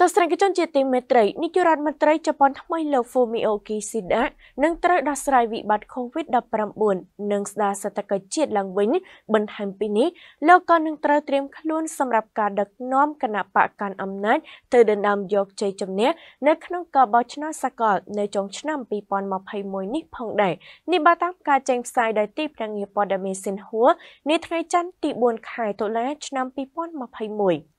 ទស្សនិកជនជាទីមេត្រីនាយករដ្ឋមន្ត្រីជប៉ុនថ្មីលោក Fumio Kishida នឹងត្រូវដោះស្រាយវិបត្តិ COVID-19 និងស្ដារសេដ្ឋកិច្ចជាតិឡើងវិញបន្ថែមពីនេះលោកក៏នឹងត្រូវត្រៀមខ្លួនសម្រាប់ការដឹកនាំគណៈបកកាន់អំណាចទៅដណ្ដើមយកជ័យជំនះនៅក្នុងការបោះឆ្នោតសកលនៅចុងឆ្នាំ2021នេះផងដែរនេះបើតាមការចេញផ្សាយដោយទីភ្នាក់ងារព័ត៌មានស៊ីនហួរនាថ្ងៃច័ន្ទទី4ខែតុលាឆ្នាំ2021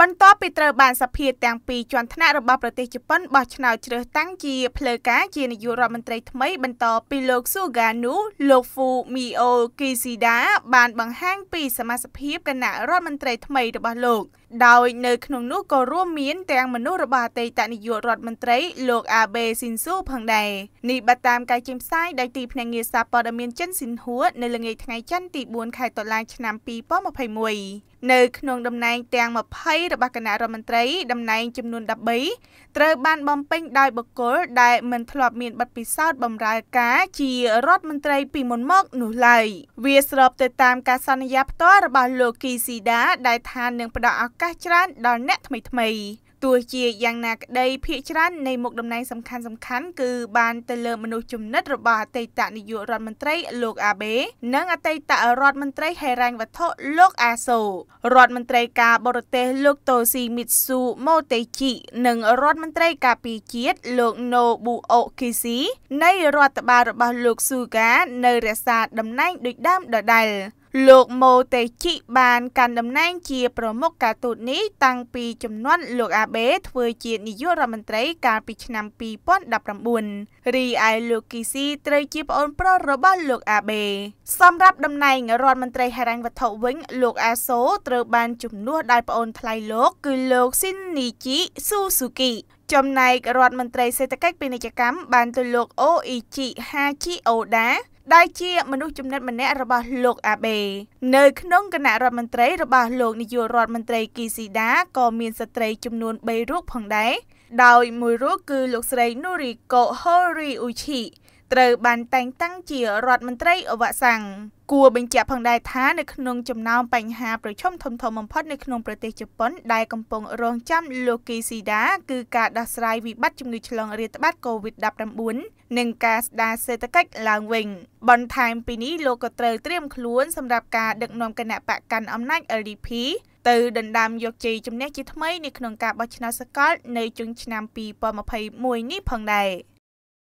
បន្ទាប់ពីត្រូវបានសភាទាំងពីរជាន់ថ្នាក់របស់ប្រទេសជប៉ុនបោះឆ្នោតជ្រើសតាំងជាផ្លូវការជានាយករដ្ឋមន្ត្រីថ្មីបន្តពីលោក Sugano លោក Fumio Kishida បានបង្ហាញពីសមាជិកភាពគណៈរដ្ឋមន្ត្រីថ្មីរបស់លោកដោយនៅក្នុងនោះក៏រួមមានទាំងមនុស្សរបស់អតីតនាយករដ្ឋមន្ត្រីលោក Abe Shinzo ផងដែរនេះបតាមការចេញផ្សាយដោយទីភ្នាក់ងារសារព័ត៌មានចិនស៊ីនហួរនៅល្ងាចថ្ងៃច័ន្ទទី4ខែតុលាឆ្នាំ2021នៅក្នុងតំណែងទាំង20របស់គណៈរដ្ឋមន្ត្រីតំណែងចំនួន13ត្រូវបានបំពេញដោយបុគ្គលដែលមិនធ្លាប់មានបទពិសោធន៍បម្រើការជារដ្ឋមន្ត្រី ពីមុនមក នោះឡើយវាស្របទៅតាមការសន្យាផ្ទាល់របស់លោកគីស៊ីដាដែលថានឹងផ្តល់ឱកាសច្រើនដល់អ្នកថ្មីៗទោះជាយ៉ាងណាក្តីភាកច្រើននៃមុខតំណែងសំខាន់សំខាន់គឺបានទៅលើមនុស្សជំនិតរបស់អតីតនាយករដ្ឋមន្ត្រីលោក អាបេនិងអតីតរដ្ឋមន្ត្រីហិរញ្ញវត្ថុលោកអាសូរដ្ឋមន្ត្រីការបរទេសលោកតូស៊ីមីតស៊ូម៉ូតេជីនិងរដ្ឋមន្ត្រីការពារជាតិលោកណូប៊ូអូគីស៊ីនៃរដ្ឋបាលរបស់លោកស៊ូកានៅរាសាតំណែងដូចដើមដដែលលោកម៉ូតេជីបាន កាន់តំណែង ជា ប្រមុខការទូតនេះតាំងពីជំនាន់លោកអាបេធ្វើជានាយករដ្ឋមន្ត្រីកាលពីឆ្នាំ2019រីឯលោកគីស៊ីត្រូវជាប្អូនប្រុសរបស់លោកអាបេសម្រាប់តំណែងរដ្ឋមន្ត្រីហិរញ្ញវត្ថុវិញលោកអាសូត្រូវបានជំនួសដោយប្អូន ថ្លៃលោក គឺលោកស៊ីននីជីស៊ូស៊ូគី ចំណែករដ្ឋមន្ត្រីសេដ្ឋកិច្ចពាណិជ្ជកម្មបានទៅលោកអូអ៊ីជីហាជីអូដាដែលជាមនុស្សចំណិតម្នាក់របស់លោកអាបេនៅក្នុងគណៈរដ្ឋមន្ត្រីរបស់លោកនាយករដ្ឋមន្ត្រី គីស៊ីដាក៏មានស្ត្រី ចំនួន3រូបផងដែរដោយមួយរូបគឺលោកស្រីនូរីកូហូរីអ៊ូឈីត្រូវបានតែងតាំងជារដ្ឋមន្ត្រីអវសាំងគួរបញ្ជាក់ផងដែរថានៅក្នុងចំណោមបញ្ហាប្រឈមធំធំបំផុតនៅក្នុងប្រទេសជប៉ុនដែលកំពុងរងចាំលោកគីស៊ីដាគឺការដោះស្រាយវិបត្តិជំងឺឆ្លងរាតត្បាត COVID-19 និងការស្ដារសេដ្ឋកិច្ចឡើងវិញបន្ថែមពីនេះលោកក៏ត្រូវត្រៀមខ្លួនសម្រាប់ការដឹកនាំគណៈបកកាន់អំណាច LDP ទៅដណ្ដើមយកជ័យជំនះជាថ្មីនៅក្នុងការបោះឆ្នោតសកលនៅជុងឆ្នាំ2021នេះផងដែរ។